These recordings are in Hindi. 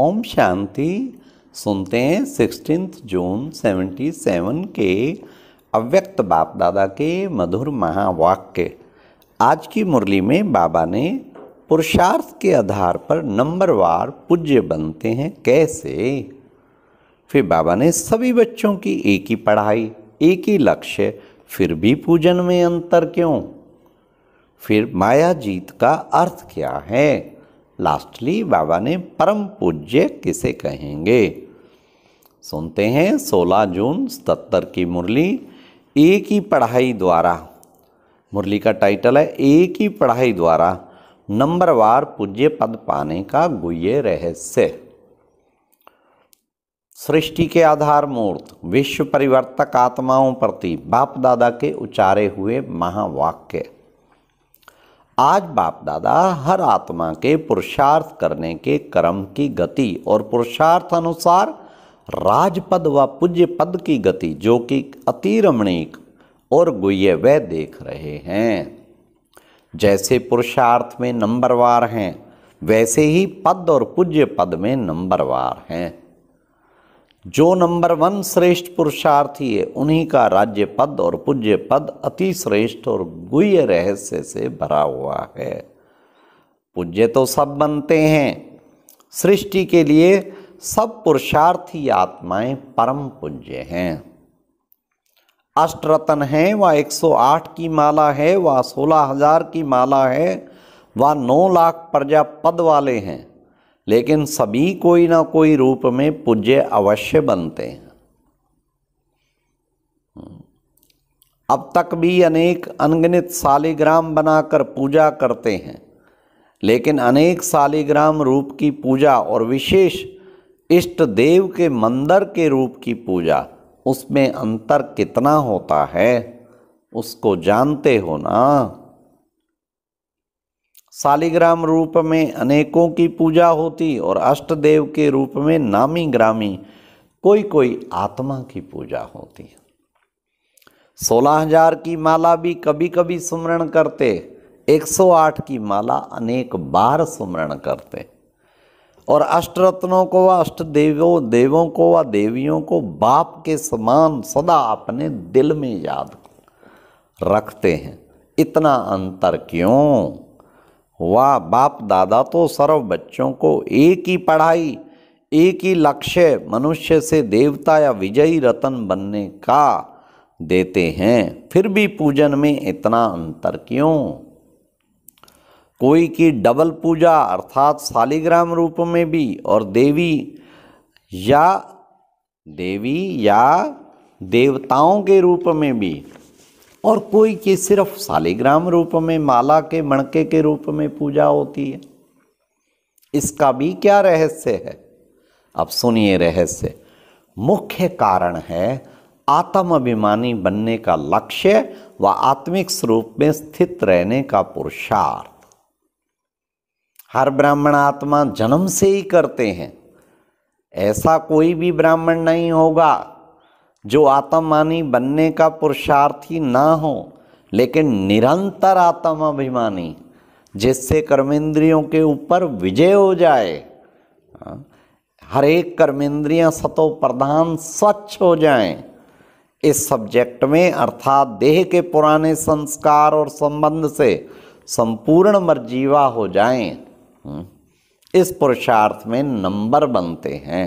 ओम शांति सुनते हैं सिक्सटीन जून सेवेंटी सेवन के अव्यक्त बाप दादा के मधुर महावाक्य आज की मुरली में बाबा ने पुरुषार्थ के आधार पर नंबरवार पूज्य बनते हैं कैसे फिर बाबा ने सभी बच्चों की एक ही पढ़ाई एक ही लक्ष्य फिर भी पूजन में अंतर क्यों फिर माया जीत का अर्थ क्या है लास्टली बाबा ने परम पूज्य किसे कहेंगे सुनते हैं 16 जून सतर की मुरली एक ही पढ़ाई द्वारा मुरली का टाइटल है एक ही पढ़ाई द्वारा नंबरवार पूज्य पद पाने का गुह्य रहस्य सृष्टि के आधार मूर्त विश्व परिवर्तक आत्माओं प्रति बाप दादा के उचारे हुए महावाक्य आज बाप दादा हर आत्मा के पुरुषार्थ करने के कर्म की गति और पुरुषार्थ अनुसार राजपद व पूज्य पद की गति जो कि अति रमणीक और गुह्य वह देख रहे हैं जैसे पुरुषार्थ में नंबरवार हैं वैसे ही पद और पूज्य पद में नंबरवार हैं जो नंबर वन श्रेष्ठ पुरुषार्थी है उन्हीं का राज्य पद और पूज्य पद अति श्रेष्ठ और गुह्य रहस्य से भरा हुआ है पूज्य तो सब बनते हैं सृष्टि के लिए सब पुरुषार्थी आत्माएं परम पूज्य हैं अष्टरतन है वह 108 की माला है वह सोलह हजार की माला है वह नौ लाख प्रजा पद वाले हैं लेकिन सभी कोई ना कोई रूप में पूज्य अवश्य बनते हैं अब तक भी अनेक अनगिनित सालिग्राम बनाकर पूजा करते हैं लेकिन अनेक सालिग्राम रूप की पूजा और विशेष इष्ट देव के मंदिर के रूप की पूजा उसमें अंतर कितना होता है उसको जानते हो ना शालिग्राम रूप में अनेकों की पूजा होती और अष्टदेव के रूप में नामी ग्रामी कोई कोई आत्मा की पूजा होती है सोलह हजार की माला भी कभी कभी सुमरण करते 108 की माला अनेक बार सुमरण करते और अष्टरत्नों को व अष्ट देवों देवों को व देवियों को बाप के समान सदा अपने दिल में याद रखते हैं इतना अंतर क्यों वाह बाप दादा तो सर्व बच्चों को एक ही पढ़ाई एक ही लक्ष्य मनुष्य से देवता या विजयी रतन बनने का देते हैं फिर भी पूजन में इतना अंतर क्यों कोई की डबल पूजा अर्थात शालिग्राम रूप में भी और देवी या देवी या देवताओं के रूप में भी और कोई के सिर्फ शालिग्राम रूप में माला के मणके के रूप में पूजा होती है इसका भी क्या रहस्य है अब सुनिए रहस्य मुख्य कारण है आत्माभिमानी बनने का लक्ष्य व आत्मिक स्वरूप में स्थित रहने का पुरुषार्थ हर ब्राह्मण आत्मा जन्म से ही करते हैं ऐसा कोई भी ब्राह्मण नहीं होगा जो आत्मानी बनने का पुरुषार्थी ना हो लेकिन निरंतर आत्माभिमानी जिससे कर्मेंद्रियों के ऊपर विजय हो जाए हाँ, हर एक कर्मेंद्रियां सतो प्रधान स्वच्छ हो जाएं इस सब्जेक्ट में अर्थात देह के पुराने संस्कार और संबंध से संपूर्ण मर्जीवा हो जाएं हाँ, इस पुरुषार्थ में नंबर बनते हैं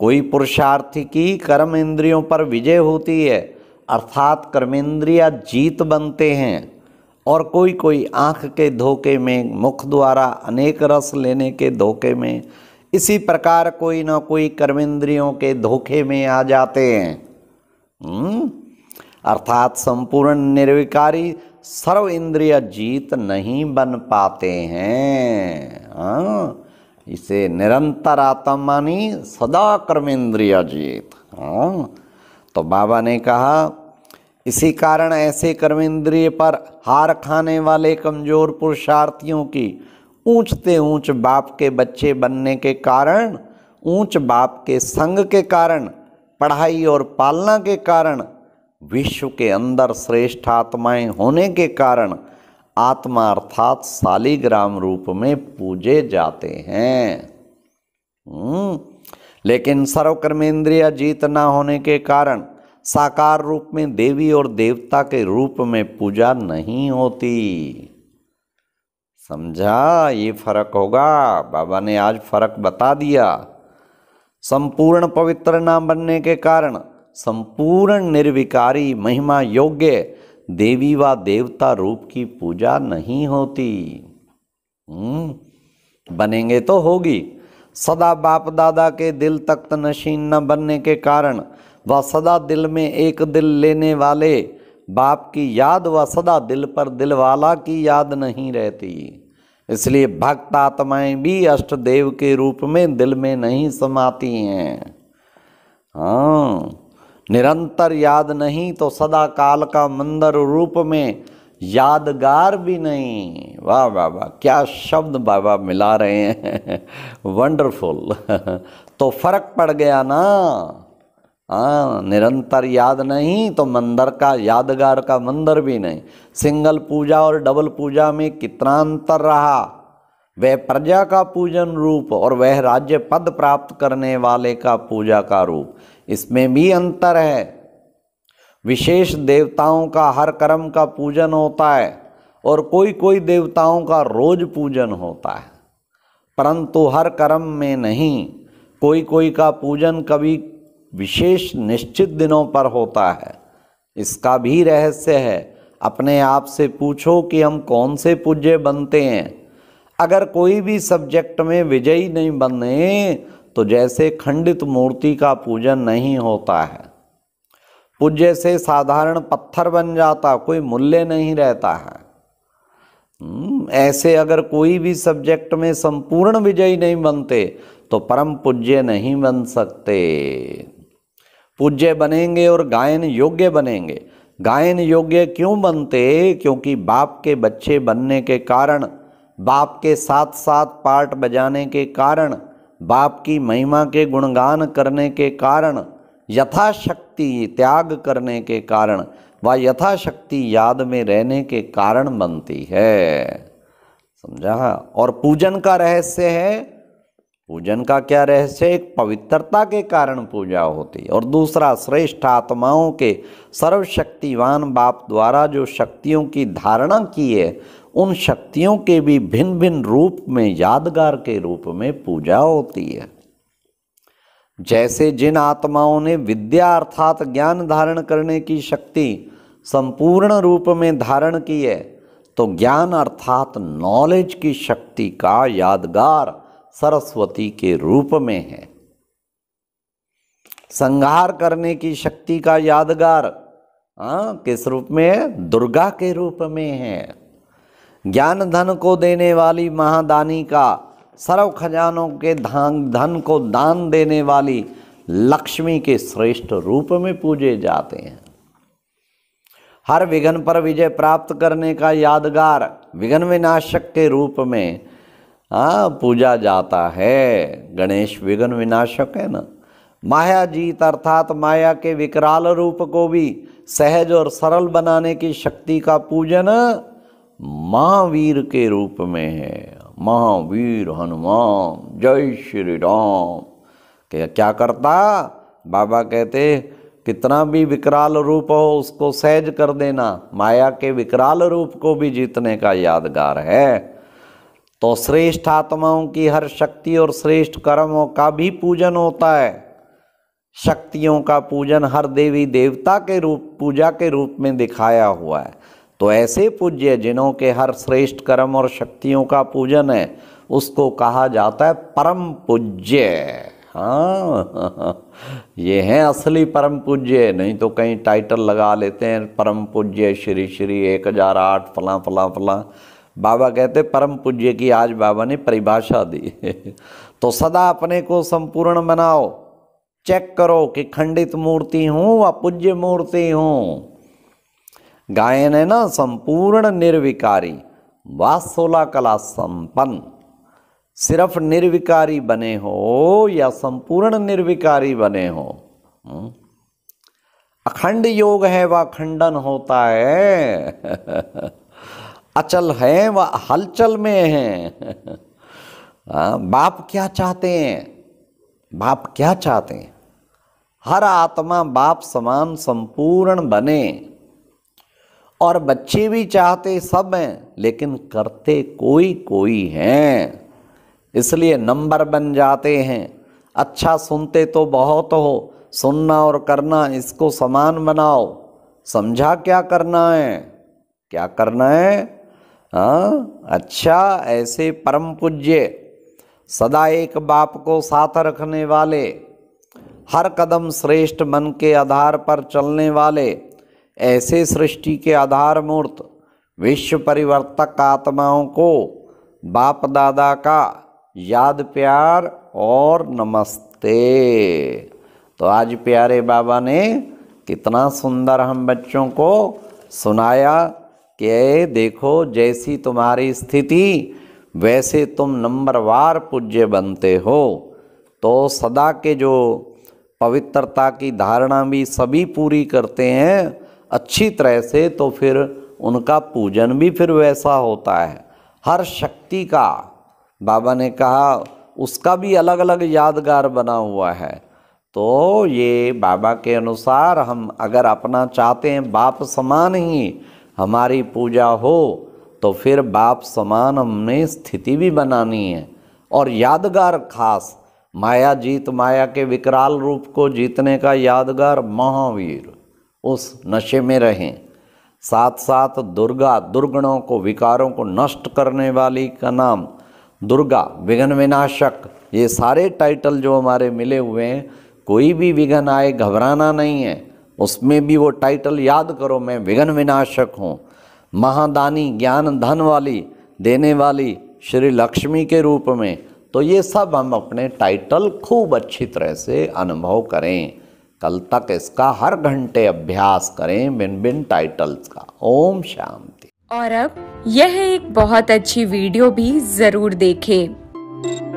कोई पुरुषार्थी की कर्म इंद्रियों पर विजय होती है अर्थात कर्मेंद्रिया जीत बनते हैं और कोई कोई आँख के धोखे में मुख द्वारा अनेक रस लेने के धोखे में इसी प्रकार कोई ना कोई कर्मेंद्रियों के धोखे में आ जाते हैं हम्म? अर्थात संपूर्ण निर्विकारी सर्व इंद्रिय जीत नहीं बन पाते हैं हाँ इसे निरंतर निरंतरात्मानी सदा कर्मेंद्रिय जीत हाँ तो बाबा ने कहा इसी कारण ऐसे कर्मेंद्रिय पर हार खाने वाले कमजोर पुरुषार्थियों की ऊंचते ऊंच बाप के बच्चे बनने के कारण ऊंच बाप के संग के कारण पढ़ाई और पालना के कारण विश्व के अंदर श्रेष्ठ आत्माएं होने के कारण आत्मा अर्थात शालीग्राम रूप में पूजे जाते हैं हम्म। लेकिन सर्वकर्मेंद्रिय जीत ना होने के कारण साकार रूप में देवी और देवता के रूप में पूजा नहीं होती समझा ये फर्क होगा बाबा ने आज फर्क बता दिया संपूर्ण पवित्र नाम बनने के कारण संपूर्ण निर्विकारी महिमा योग्य देवी व देवता रूप की पूजा नहीं होती हम्म, बनेंगे तो होगी सदा बाप दादा के दिल तख्त नशीन न बनने के कारण व सदा दिल में एक दिल लेने वाले बाप की याद व सदा दिल पर दिल वाला की याद नहीं रहती इसलिए भक्त आत्माएं भी अष्टदेव के रूप में दिल में नहीं समाती हैं हाँ निरंतर याद नहीं तो सदा काल का मंदर रूप में यादगार भी नहीं वाह वाह वाह क्या शब्द बाबा मिला रहे हैं वंडरफुल तो फर्क पड़ गया ना आ, हाँ, निरंतर याद नहीं तो मंदिर का यादगार का मंदिर भी नहीं सिंगल पूजा और डबल पूजा में कितना अंतर रहा वह प्रजा का पूजन रूप और वह राज्य पद प्राप्त करने वाले का पूजा का रूप इसमें भी अंतर है विशेष देवताओं का हर कर्म का पूजन होता है और कोई कोई देवताओं का रोज पूजन होता है परंतु हर कर्म में नहीं कोई कोई का पूजन कभी विशेष निश्चित दिनों पर होता है इसका भी रहस्य है अपने आप से पूछो कि हम कौन से पूज्य बनते हैं अगर कोई भी सब्जेक्ट में विजयी नहीं बने तो जैसे खंडित मूर्ति का पूजन नहीं होता है पूज्य से साधारण पत्थर बन जाता कोई मूल्य नहीं रहता है हम्म, ऐसे अगर कोई भी सब्जेक्ट में संपूर्ण विजयी नहीं बनते तो परम पूज्य नहीं बन सकते पूज्य बनेंगे और गायन योग्य बनेंगे गायन योग्य क्यों बनते क्योंकि बाप के बच्चे बनने के कारण बाप के साथ साथ पार्ट बजाने के कारण बाप की महिमा के गुणगान करने के कारण यथाशक्ति त्याग करने के कारण व यथाशक्ति याद में रहने के कारण बनती है समझा और पूजन का रहस्य है पूजन का क्या रहस्य एक पवित्रता के कारण पूजा होती है और दूसरा श्रेष्ठ आत्माओं के सर्वशक्तिवान बाप द्वारा जो शक्तियों की धारणा की है उन शक्तियों के भी भिन्न भिन्न रूप में यादगार के रूप में पूजा होती है जैसे जिन आत्माओं ने विद्या अर्थात ज्ञान धारण करने की शक्ति संपूर्ण रूप में धारण की है तो ज्ञान अर्थात नॉलेज की शक्ति का यादगार सरस्वती के रूप में है संहार करने की शक्ति का यादगार आ, हाँ, किस रूप में है दुर्गा के रूप में है ज्ञान धन को देने वाली महादानी का सर्व खजानों के धान धन को दान देने वाली लक्ष्मी के श्रेष्ठ रूप में पूजे जाते हैं हर विघन पर विजय प्राप्त करने का यादगार विघन विनाशक के रूप में आ, पूजा जाता है गणेश विघन विनाशक है ना माया जीत अर्थात माया के विकराल रूप को भी सहज और सरल बनाने की शक्ति का पूजन महावीर के रूप में है महावीर हनुमान जय श्री राम क्या क्या करता बाबा कहते कितना भी विकराल रूप हो उसको सहज कर देना माया के विकराल रूप को भी जीतने का यादगार है तो श्रेष्ठ आत्माओं की हर शक्ति और श्रेष्ठ कर्मों का भी पूजन होता है शक्तियों का पूजन हर देवी देवता के रूप पूजा के रूप में दिखाया हुआ है तो ऐसे पूज्य जिन्हों के हर श्रेष्ठ कर्म और शक्तियों का पूजन है उसको कहा जाता है परम पूज्य हाँ ये हैं असली परम पूज्य नहीं तो कहीं टाइटल लगा लेते हैं परम पूज्य श्री श्री एक हजार आठ फला फला फला बाबा कहते परम पूज्य की आज बाबा ने परिभाषा दी तो सदा अपने को संपूर्ण बनाओ चेक करो कि खंडित मूर्ति हूँ व पूज्य मूर्ति हूँ गायन है ना संपूर्ण निर्विकारी वास्तोला कला संपन्न सिर्फ निर्विकारी बने हो या संपूर्ण निर्विकारी बने हो हम्म। अखंड योग है वह खंडन होता है अचल है वह हलचल में है हाँ, बाप क्या चाहते हैं बाप क्या चाहते हैं हर आत्मा बाप समान संपूर्ण बने और बच्चे भी चाहते सब हैं लेकिन करते कोई कोई हैं इसलिए नंबर बन जाते हैं अच्छा सुनते तो बहुत हो सुनना और करना इसको समान बनाओ समझा क्या करना है क्या करना है आ? हाँ, अच्छा ऐसे परम पूज्य सदा एक बाप को साथ रखने वाले हर कदम श्रेष्ठ मन के आधार पर चलने वाले ऐसे सृष्टि के आधार मूर्त विश्व परिवर्तक आत्माओं को बाप दादा का याद प्यार और नमस्ते तो आज प्यारे बाबा ने कितना सुंदर हम बच्चों को सुनाया कि देखो जैसी तुम्हारी स्थिति वैसे तुम नंबरवार पूज्य बनते हो तो सदा के जो पवित्रता की धारणा भी सभी पूरी करते हैं अच्छी तरह से तो फिर उनका पूजन भी फिर वैसा होता है हर शक्ति का बाबा ने कहा उसका भी अलग अलग यादगार बना हुआ है तो ये बाबा के अनुसार हम अगर अपना चाहते हैं बाप समान ही हमारी पूजा हो तो फिर बाप समान हमने स्थिति भी बनानी है और यादगार खास माया जीत माया के विकराल रूप को जीतने का यादगार महावीर उस नशे में रहें साथ साथ दुर्गा दुर्गुणों को विकारों को नष्ट करने वाली का नाम दुर्गा विघ्न विनाशक ये सारे टाइटल जो हमारे मिले हुए हैं कोई भी विघ्न आए घबराना नहीं है उसमें भी वो टाइटल याद करो मैं विघ्न विनाशक हूँ महादानी ज्ञान धन वाली देने वाली श्री लक्ष्मी के रूप में तो ये सब हम अपने टाइटल खूब अच्छी तरह से अनुभव करें कल तक इसका हर घंटे अभ्यास करें भिन्न बिन टाइटल्स का ओम शांति और अब यह एक बहुत अच्छी वीडियो भी जरूर देखें।